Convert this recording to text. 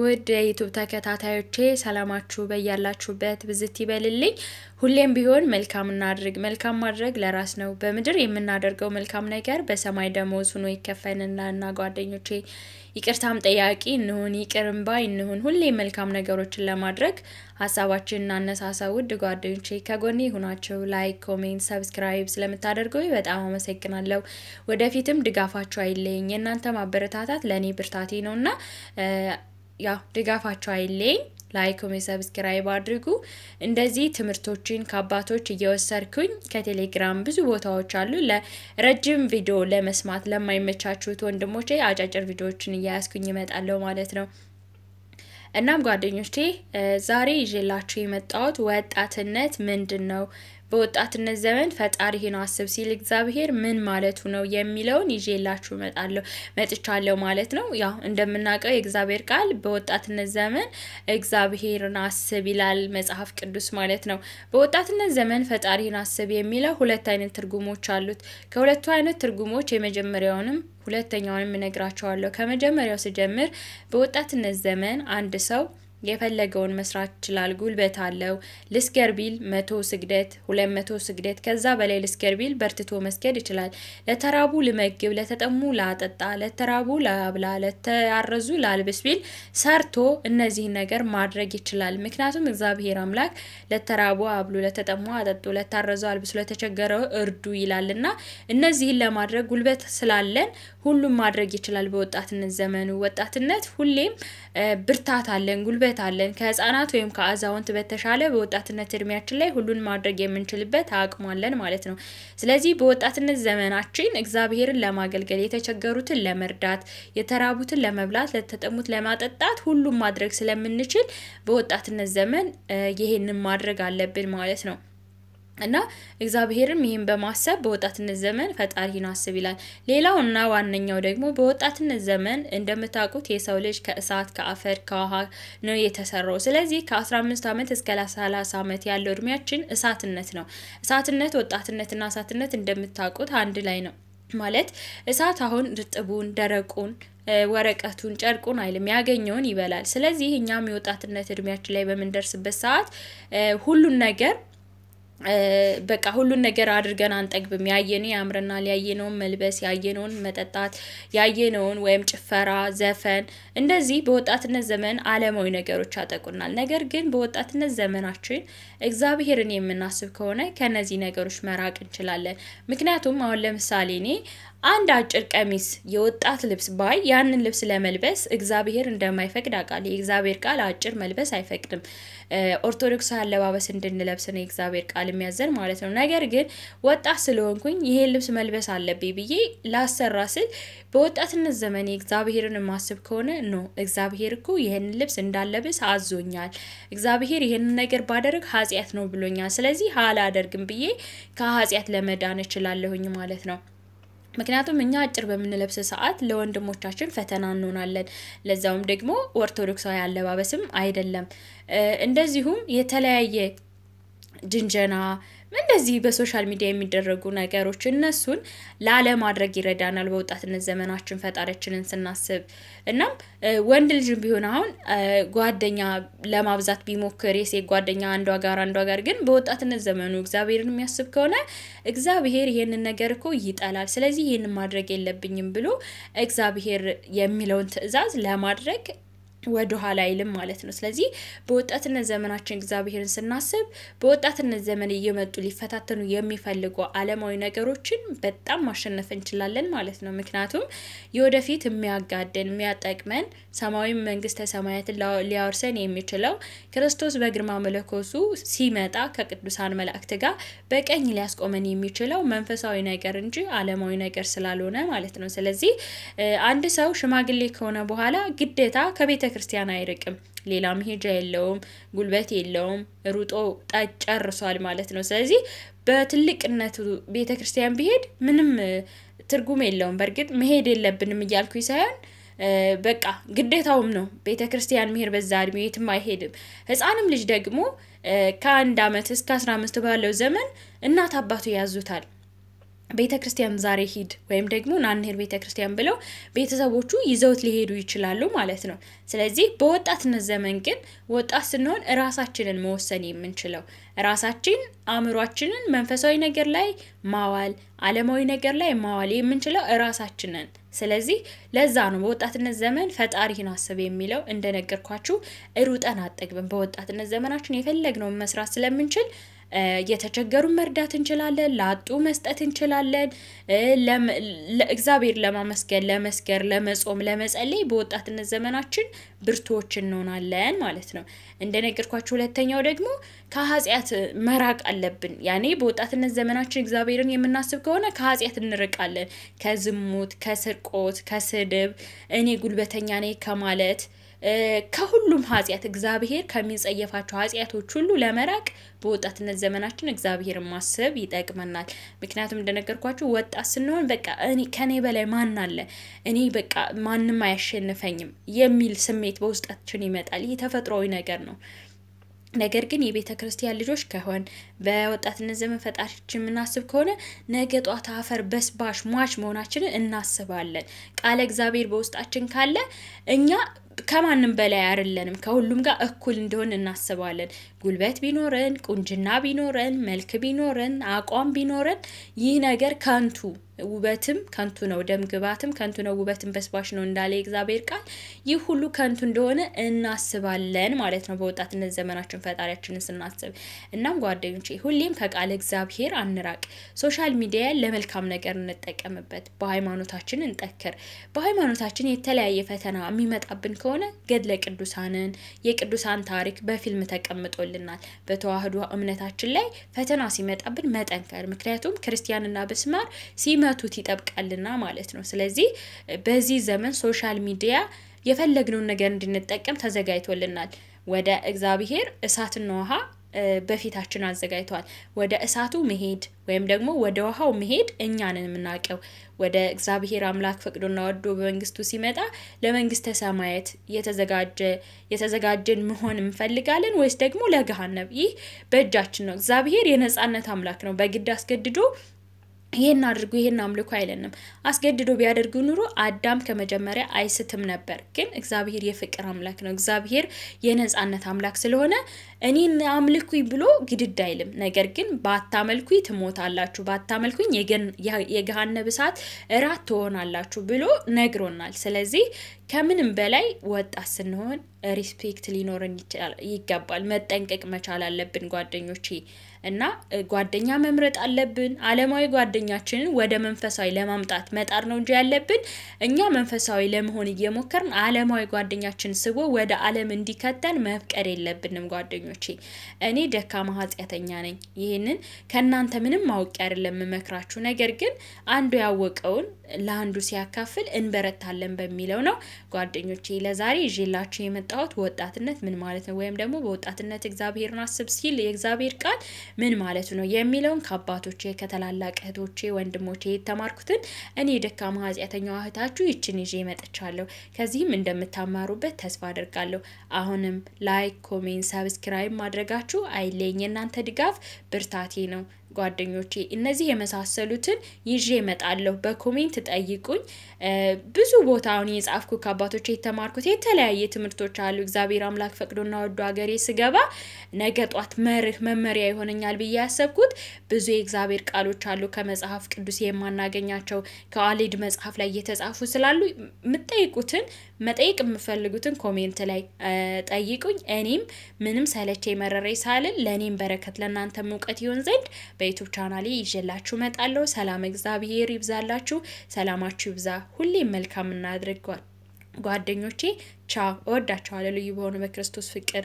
ውድ የዩቱብ ተከታታዮቼ ሰላማችሁ በያላችሁበት ብዝት ይበልልኝ። ሁሌም ቢሆን መልካም እናድርግ። መልካም ማድረግ ለራስ ነው። በምድር የምናደርገው መልካም ነገር በሰማይ ደመወዝ ሆኖ ይከፈንና እና ጓደኞቼ ይቅርታም ጠያቂ እንሁን፣ ይቅር እንሁን። ሁሌ መልካም ነገሮችን ለማድረግ ሀሳባችን እናነሳሳ። ውድ ጓደኞቼ ከጎኔ ሁናችሁ ላይክ፣ ኮሜንት፣ ሰብስክራይብ ስለምታደርገው በጣም አመሰግናለሁ። ወደፊትም ድጋፋችሁ አይለኝ። የእናንተ ማበረታታት ለእኔ ብርታቴ ነው እና ያው ድጋፋቸው አይለኝ። ላይክ፣ ሰብስክራይብ አድርጉ። እንደዚህ ትምህርቶችን ከአባቶች እየወሰድኩኝ ከቴሌግራም ብዙ ቦታዎች አሉ። ለረጅም ቪዲዮ ለመስማት ለማይመቻችሁት ወንድሞቼ አጫጭር ቪዲዮዎችን እያያዝኩኝ ይመጣለሁ ማለት ነው። እናም ጓደኞቼ ዛሬ ይዤላችሁ የመጣሁት ወጣትነት ምንድን ነው በወጣትነት ዘመን ፈጣሪህን አስብ ሲል እግዚአብሔር ምን ማለቱ ነው የሚለውን ይዤላችሁ እመጣለሁ መጥቻለሁ ማለት ነው። ያው እንደምናውቀው የእግዚአብሔር ቃል በወጣትነት ዘመን እግዚአብሔርን አስብ ይላል መጽሐፍ ቅዱስ ማለት ነው። በወጣትነት ዘመን ፈጣሪህን አስብ የሚለው ሁለት አይነት ትርጉሞች አሉት። ከሁለቱ አይነት ትርጉሞች የመጀመሪያውንም ሁለተኛውንም እነግራቸዋለሁ። ከመጀመሪያው ስጀምር በወጣትነት ዘመን አንድ ሰው የፈለገውን መስራት ይችላል። ጉልበት አለው። ልስገር ቢል መቶ ስግደት፣ ሁለት መቶ ስግደት ከዛ በላይ ልስገር ቢል በርትቶ መስገድ ይችላል። ለተራቡ ልመግብ፣ ለተጠሙ ላጠጣ፣ ለተራቡ ላብላ፣ ለተያረዙ ላልብስ ቢል ሰርቶ እነዚህን ነገር ማድረግ ይችላል። ምክንያቱም እግዚአብሔር አምላክ ለተራቡ አብሉ፣ ለተጠሙ አጠጡ፣ ለታረዙ አልብሱ፣ ለተቸገረው እርዱ ይላልና እነዚህን ለማድረግ ጉልበት ስላለን ሁሉም ማድረግ ይችላል። በወጣትነት ዘመኑ ወጣትነት ሁሌም ብርታት አለን፣ ጉልበት አለን። ከህጻናት ወይም ከአዛውንት በተሻለ በወጣትነት እድሜያችን ላይ ሁሉን ማድረግ የምንችልበት አቅሟለን ማለት ነው። ስለዚህ በወጣትነት ዘመናችን እግዚአብሔርን ለማገልገል የተቸገሩትን ለመርዳት፣ የተራቡትን ለመብላት፣ ለተጠሙት ለማጠጣት ሁሉም ማድረግ ስለምንችል በወጣትነት ዘመን ይሄንን ማድረግ አለብን ማለት ነው። እና እግዚአብሔርም ይህን በማሰብ በወጣትነት ዘመን ፈጣሪን አስብ ይላል። ሌላው እና ዋነኛው ደግሞ በወጣትነት ዘመን እንደምታውቁት የሰው ልጅ ከእሳት ከአፈር ከውሃ ነው የተሰራው። ስለዚህ ከ15 ዓመት እስከ 30 ዓመት ያለው እድሜያችን እሳትነት ነው። እሳትነት ወጣትነትና እሳትነት እንደምታውቁት አንድ ላይ ነው። ማለት እሳት አሁን ርጥቡን ደረቁን ወረቀቱን ጨርቁን አይልም፣ ያገኘውን ይበላል። ስለዚህ እኛም የወጣትነት እድሜያችን ላይ በምንደርስበት ሰዓት ሁሉን ነገር በቃ ሁሉን ነገር አድርገን አንጠግብም። ያየነው ያምረናል፣ ያየነውን መልበስ፣ ያየነውን መጠጣት፣ ያየነውን ወይም ጭፈራ፣ ዘፈን፣ እንደዚህ በወጣትነት ዘመን አለማዊ ነገሮች ያጠቁናል። ነገር ግን በወጣትነት ዘመናችን እግዚአብሔርን የምናስብ ከሆነ ከነዚህ ነገሮች መራቅ እንችላለን። ምክንያቱም አሁን ለምሳሌ እኔ አንድ አጭር ቀሚስ የወጣት ልብስ ባይ ያንን ልብስ ለመልበስ እግዚአብሔር እንደማይፈቅድ አውቃል። የእግዚአብሔር ቃል አጭር መልበስ አይፈቅድም። ኦርቶዶክስ አለባበስ እንድንለብስ ነው የእግዚአብሔር ቃል የሚያዘን ማለት ነው። ነገር ግን ወጣት ስለሆንኩኝ ይሄን ልብስ መልበስ አለብኝ ብዬ ላሰራ ስል በወጣትነት ዘመን እግዚአብሔርን ማስብ ከሆነ ኖ እግዚአብሔር እኮ ይህን ልብስ እንዳለብስ አዞኛል። እግዚአብሔር ይህንን ነገር ባደረግ ኃጢአት ነው ብሎኛል። ስለዚህ አላደርግም ብዬ ከኃጢአት ለመዳን እችላለሁኝ ማለት ነው። ምክንያቱም እኛ አጭር በምንለብስ ሰዓት ለወንድሞቻችን ፈተና እንሆናለን። ለዛውም ደግሞ ኦርቶዶክሳዊ አለባበስም አይደለም። እንደዚሁም የተለያየ ድንጀና እንደዚህ በሶሻል ሚዲያ የሚደረጉ ነገሮች እነሱን ላለማድረግ ይረዳናል። በወጣትነት ዘመናችን ፈጣሪያችንን ስናስብ እናም ወንድ ልጅም ቢሆን አሁን ጓደኛ ለማብዛት ቢሞክር የሴት ጓደኛ አንዷ ጋር አንዷ ጋር ግን በወጣትነት ዘመኑ እግዚአብሔርን የሚያስብ ከሆነ እግዚአብሔር ይሄንን ነገር እኮ ይጠላል፣ ስለዚህ ይህንን ማድረግ የለብኝም ብሎ እግዚአብሔር የሚለውን ትዕዛዝ ለማድረግ ወደ ኋላ አይልም ማለት ነው። ስለዚህ በወጣትነት ዘመናችን እግዚአብሔርን ስናስብ በወጣትነት ዘመን እየመጡ ሊፈታተኑ የሚፈልጉ አለማዊ ነገሮችን በጣም ማሸነፍ እንችላለን ማለት ነው። ምክንያቱም የወደፊት የሚያጋደን የሚያጠቅመን ሰማያዊ መንግስተ ሰማያትን ሊያወርሰን የሚችለው ክርስቶስ በግርማ መለኮሱ ሲመጣ ከቅዱሳን መላእክት ጋር በቀኝ ሊያስቆመን የሚችለው መንፈሳዊ ነገር እንጂ አለማዊ ነገር ስላልሆነ ማለት ነው። ስለዚህ አንድ ሰው ሽማግሌ ከሆነ በኋላ ግዴታ ከቤተ ክርስቲያን አይርቅም። ሌላ መሄጃ የለውም፣ ጉልበት የለውም። ሩጦ ጣጭ ጨርሷል ማለት ነው። ስለዚህ በትልቅነቱ ቤተ ክርስቲያን ቢሄድ ምንም ትርጉም የለውም። በእርግጥ መሄድ የለብንም እያልኩኝ ሳይሆን በቃ ግዴታውም ነው ቤተ ክርስቲያን መሄድ። በዛ እድሜ የትም አይሄድም። ህፃንም ልጅ ደግሞ ከአንድ አመት እስከ አስራ አምስት ባለው ዘመን እናት አባቱ ያዙታል። ቤተ ክርስቲያን ዛሬ ሂድ ወይም ደግሞ ናንሄር ቤተ ክርስቲያን ብለው ቤተሰቦቹ ይዘውት ሊሄዱ ይችላሉ ማለት ነው። ስለዚህ በወጣትነት ዘመን ግን ወጣት ስንሆን ራሳችንን መወሰን የምንችለው ራሳችን አእምሯችንን መንፈሳዊ ነገር ላይ ማዋል፣ አለማዊ ነገር ላይ ማዋል የምንችለው ራሳችንን። ስለዚህ ለዛ ነው በወጣትነት ዘመን ፈጣሪህን አስብ የሚለው። እንደነገርኳችሁ ሩጠን አጠግብን። በወጣትነት ዘመናችን የፈለግነውን መስራት ስለምንችል የተቸገሩን መርዳት እንችላለን፣ ላጡ መስጠት እንችላለን። ለእግዚአብሔር ለማመስገን፣ ለመስገር፣ ለመጾም፣ ለመጸለይ በወጣትነት ዘመናችን ብርቶች እንሆናለን ማለት ነው። እንደነገርኳችሁ ሁለተኛው ደግሞ ከኃጢአት መራቅ አለብን። ያኔ በወጣትነት ዘመናችን እግዚአብሔርን የምናስብ ከሆነ ከኃጢአት እንርቃለን። ከዝሙት፣ ከስርቆት፣ ከስድብ፣ እኔ ጉልበተኛ ነኝ ከማለት ከሁሉም ኃጢአት እግዚአብሔር ከሚጸየፋቸው ኃጢአቶች ሁሉ ለመራቅ በወጣትነት ዘመናችን እግዚአብሔር ማሰብ ይጠቅመናል። ምክንያቱም እንደነገርኳችሁ ወጣት ስንሆን በቃ እኔ ከኔ በላይ ማን አለ እኔ በቃ ማንም አያሸንፈኝም የሚል ስሜት በውስጣችን ይመጣል። ይህ ተፈጥሯዊ ነገር ነው። ነገር ግን የቤተ ክርስቲያን ልጆች ከሆን በወጣትነት ዘመን ፈጣሪችን የምናስብ ከሆነ ነገ ጧት አፈር በስባሽ ሟች መሆናችንን እናስባለን። ቃለ እግዚአብሔር በውስጣችን ካለ እኛ ከማንም በላይ አይደለንም። ከሁሉም ጋር እኩል እንደሆን እናስባለን። ጉልበት ቢኖረን፣ ቁንጅና ቢኖረን፣ መልክ ቢኖረን፣ አቋም ቢኖረን ይህ ነገር ከንቱ ውበትም ከንቱ ነው፣ ደም ግባትም ከንቱ ነው፣ ውበትም በስባሽ ነው እንዳለ የእግዚአብሔር ቃል ይህ ሁሉ ከንቱ እንደሆነ እናስባለን ማለት ነው። በወጣትነት ዘመናችን ፈጣሪያችንን ስናስብ እናም ጓደኞች ሁሌም ከቃል እግዚአብሔር አንራቅ። ሶሻል ሚዲያ ለመልካም ነገር እንጠቀምበት። በሃይማኖታችን እንጠክር። በሃይማኖታችን የተለያየ ፈተና የሚመጣብን ከሆነ ገድለ ቅዱሳንን የቅዱሳን ታሪክ በፊልም ተቀምጦልናል። በተዋህዶ እምነታችን ላይ ፈተና ሲመጣብን መጠንከር ምክንያቱም ክርስቲያንና ብስማር ሲመ እውነቱት ይጠብቃልና ማለት ነው። ስለዚህ በዚህ ዘመን ሶሻል ሚዲያ የፈለግነውን ነገር እንድንጠቀም ተዘጋጅቶልናል። ወደ እግዚአብሔር እሳትና ውሃ በፊታችን አዘጋጅተዋል። ወደ እሳቱ መሄድ ወይም ደግሞ ወደ ውሃው መሄድ እኛን የምናውቀው ወደ እግዚአብሔር አምላክ ፈቅዶና ወዶ በመንግስቱ ሲመጣ ለመንግስተ ሰማያት የተዘጋጀ የተዘጋጀን መሆን እንፈልጋለን ወይስ ደግሞ ለገሃነብ? ይህ በእጃችን ነው። እግዚአብሔር የነጻነት አምላክ ነው። በግድ አስገድዶ ይሄን አድርጉ ይሄን አምልኩ አይለንም። አስገድዶ ቢያደርጉ ኑሮ አዳም ከመጀመሪያ አይስትም ነበር። ግን እግዚአብሔር የፍቅር አምላክ ነው። እግዚአብሔር የነጻነት አምላክ ስለሆነ እኔን አምልኩኝ ብሎ ግድድ አይልም። ነገር ግን ባታመልኩኝ ትሞታላችሁ፣ ባታመልኩኝ የገሃነብ እሳት እራት ትሆናላችሁ ብሎ ነግሮናል። ስለዚህ ከምንም በላይ ወጣት ስንሆን ሪስፔክት ሊኖረን ይገባል። መጠንቀቅ መቻል አለብን ጓደኞቼ። እና ጓደኛ መምረጥ አለብን። አለማዊ ጓደኛችንን ወደ መንፈሳዊ ለማምጣት መጣር ነው እንጂ ያለብን እኛ መንፈሳዊ ለመሆን እየሞከርን አለማዊ ጓደኛችን ስቦ ወደ አለም እንዲከተን መፍቀድ የለብንም ጓደኞቼ። እኔ ደካማ ኃጢአተኛ ነኝ። ይህንን ከእናንተ ምንም ማወቅ አይደለም መክራችሁ። ነገር ግን አንዱ ያወቀውን ለአንዱ ሲያካፍል እንበረታለን በሚለው ነው ጓደኞቼ። ለዛሬ ይዤላችሁ የመ የመጣሁት ወጣትነት ምን ማለት ነው ወይም ደግሞ በወጣትነት እግዚአብሔርን አስብ ሲል የእግዚአብሔር ቃል ምን ማለቱ ነው የሚለውን ከአባቶቼ ከተላላቅ እህቶቼ፣ ወንድሞቼ የተማርኩትን እኔ ደካማ ኃጢአተኛዋ እህታችሁ ይችን ይዤ መጥቻለሁ። ከዚህም እንደምታማሩበት ተስፋ አድርጋለሁ። አሁንም ላይክ፣ ኮሜንት፣ ሰብስክራይብ ማድረጋችሁ አይለኝ። የእናንተ ድጋፍ ብርታቴ ነው። ጓደኞቼ እነዚህ የመሳሰሉትን ይዤ እመጣለሁ። በኮሜንት ጠይቁኝ። ብዙ ቦታ አሁን የጻፍኩ ከአባቶች የተማርኩት የተለያየ ትምህርቶች አሉ። እግዚአብሔር አምላክ ፈቅዶና ወዶ ሀገሬ ስገባ ነገ ጧት መርህ መመሪያ ይሆነኛል ብዬ ያሰብኩት ብዙ የእግዚአብሔር ቃሎች አሉ ከመጽሐፍ ቅዱስ የማናገኛቸው ከአሌድ መጽሐፍ ላይ እየተጻፉ ስላሉ የምጠይቁትን መጠየቅ የምፈልጉትን ኮሜንት ላይ ጠይቁኝ። እኔም ምንም ሰለቼ መረሬ ሳልን ለእኔም በረከት ለእናንተም እውቀት ይሆን ዘንድ በዩቱብ ቻናሌ ይዤላችሁ መጣለሁ። ሰላም እግዚአብሔር ይብዛላችሁ። ሰላማችሁ ይብዛ። ሁሌም መልካም እናድርግ ጓደኞቼ። ቻው፣ እወዳችኋለሁ ልዩ በሆኑ በክርስቶስ ፍቅር